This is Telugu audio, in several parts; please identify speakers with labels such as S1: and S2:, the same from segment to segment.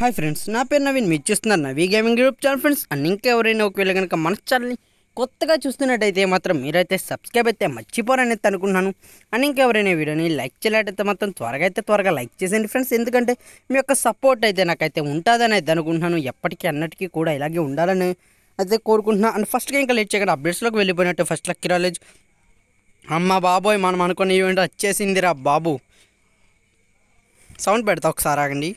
S1: హాయ్ ఫ్రెండ్స్ నా పేరు నవీన్ మీరు చూస్తున్నారు Navi gaming group channel friends and ఇంకెవరైనా ఒకవేళ కనుక మన ఛానల్ని కొత్తగా చూస్తున్నట్టయితే మాత్రం మీరైతే సబ్స్క్రైబ్ అయితే మర్చిపోరని అనేది అనుకున్నాను అండ్ ఇంకెవరైనా వీడియోని లైక్ చేయాలంటే మాత్రం త్వరగా అయితే త్వరగా లైక్ చేసేయండి ఫ్రెండ్స్ ఎందుకంటే మీ యొక్క సపోర్ట్ అయితే నాకైతే ఉంటుందని అయితే అనుకుంటున్నాను ఎప్పటికీ అన్నటికీ కూడా ఇలాగే ఉండాలని అయితే కోరుకుంటున్నాను అండ్ ఫస్ట్గా ఇంకా లేట్ చేయకుండా అప్డేట్స్లోకి వెళ్ళిపోయినట్టు ఫస్ట్ లక్ కిరాలేజ్ అమ్మ బాబోయ్ మనం అనుకున్న ఈవెంట్ వచ్చేసిందిరా బాబు సౌండ్ పెడతా ఒకసారి ఆగండి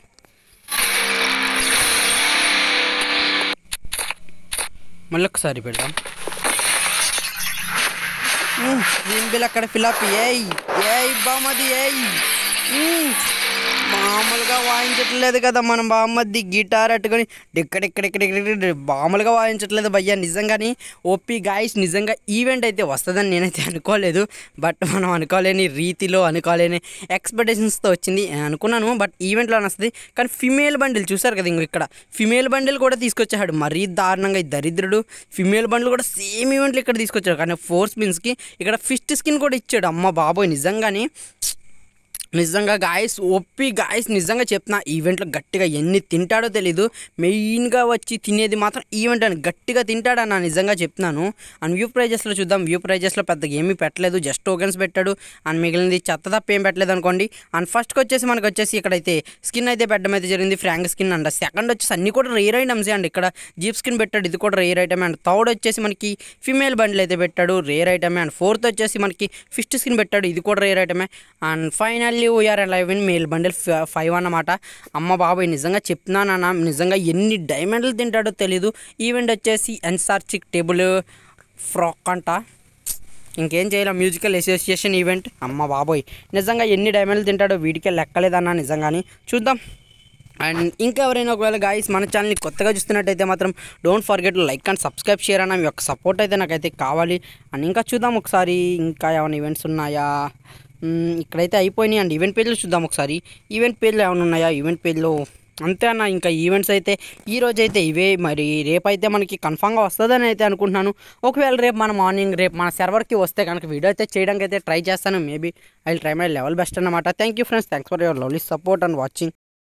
S1: మళ్ళొకసారి పెడదాం వీళ్ళు అక్కడ ఫిలప్ ఏయ్ ఏయ్ బామది ఏయ్ మామూలుగా వాయించట్లేదు కదా మనం బామ్మద్ది గిటార్ అట్టుకొని డిక్కడిక్కడిక్కడ మామూలుగా వాయించట్లేదు భయ్యా నిజంగాని ఓపీ గాయస్ నిజంగా ఈవెంట్ అయితే వస్తుందని నేనైతే అనుకోలేదు బట్ మనం అనుకోలేని రీతిలో అనుకోలేని ఎక్స్పెక్టేషన్స్తో వచ్చింది అనుకున్నాను బట్ ఈవెంట్లో వస్తుంది కానీ ఫిమేల్ బండిల్ చూసారు కదా ఇంకో ఇక్కడ ఫిమేల్ బండిల్ కూడా తీసుకొచ్చాడు మరీ దారుణంగా ఈ దరిద్రుడు ఫిమేల్ బండిల్ కూడా సేమ్ ఈవెంట్లు ఇక్కడ తీసుకొచ్చాడు కానీ ఫోర్ స్పిన్స్కి ఇక్కడ ఫిస్ట్ స్కిన్ కూడా ఇచ్చాడు అమ్మ బాబోయ్ నిజంగానే నిజంగా గాయస్ ఒప్పి గాయస్ నిజంగా చెప్తున్నా ఈవెంట్లో గట్టిగా ఎన్ని తింటాడో తెలీదు మెయిన్గా వచ్చి తినేది మాత్రం ఈవెంట్ అని గట్టిగా తింటాడని నిజంగా చెప్తున్నాను అండ్ వ్యూ ప్రైజెస్లో చూద్దాం వ్యూ ప్రైజెస్లో పెద్దగా ఏమీ పెట్టలేదు జస్ట్ టోకెన్స్ పెట్టాడు అండ్ మిగిలింది చెత్త తప్ప ఏం పెట్టలేదు అనుకోండి అండ్ ఫస్ట్కి వచ్చేసి మనకు వచ్చేసి ఇక్కడైతే స్కిన్ అయితే పెట్టడం అయితే జరిగింది ఫ్రాంక్ స్కిన్ అండ్ సెకండ్ వచ్చేసి అన్ని కూడా రేర్ ఐటమ్స్ అండ్ ఇక్కడ జీప్ స్కిన్ పెట్టాడు ఇది కూడా రేర్ ఐటమ్ అండ్ థర్డ్ వచ్చేసి మనకి ఫిమేల్ బండ్లు అయితే పెట్టాడు రేర్ ఐటమే అండ్ ఫోర్త్ వచ్చేసి మనకి ఫిస్ట్ స్కిన్ పెట్టాడు ఇది కూడా రేర్ ఐటమే and final only OR live in male bundle five అన్నమాట అమ్మ బాబాయ్ నిజంగా చెప్తున్నానన్న నిజంగా ఎన్ని డైమండ్లు తింటాడో తెలీదు ఈవెంట్ వచ్చేసి ఎన్సార్ చిక్ టేబుల్ ఫ్రాక్ అంట ఇంకేం చేయలేం మ్యూజికల్ అసోసియేషన్ ఈవెంట్ అమ్మ బాబోయ్ నిజంగా ఎన్ని డైమండ్లు తింటాడో వీడికే లెక్కలేదన్నా నిజంగాని చూద్దాం అండ్ ఇంకా ఎవరైనా ఒకవేళ గాయస్ మన ఛానల్ని కొత్తగా చూస్తున్నట్టయితే మాత్రం don't forget like and subscribe share అన్న మీ యొక్క సపోర్ట్ అయితే నాకైతే కావాలి అండ్ ఇంకా చూద్దాం ఒకసారి ఇంకా ఏమైనా ఈవెంట్స్ ఉన్నాయా ఇక్కడైతే అయిపోయినాయి అండి ఈవెంట్ పేజ్లో చూద్దాం ఒకసారి ఈవెంట్ పేజ్లో ఏమైనా ఉన్నాయా ఈవెంట్ పేజ్లో అంతే అన్న ఇంకా ఈవెంట్స్ అయితే ఈ రోజు అయితే ఇవే మరి రేపు అయితే మనకి కన్ఫామ్గా వస్తుందని అయితే అనుకుంటున్నాను ఒకవేళ రేపు మన మార్నింగ్ రేపు మన సర్వర్కి వస్తే కనుక వీడియో అయితే చేయడానికి అయితే ట్రై చేస్తాను maybe I try my level best అనమాట thank you friends thanks for your lovely support and watching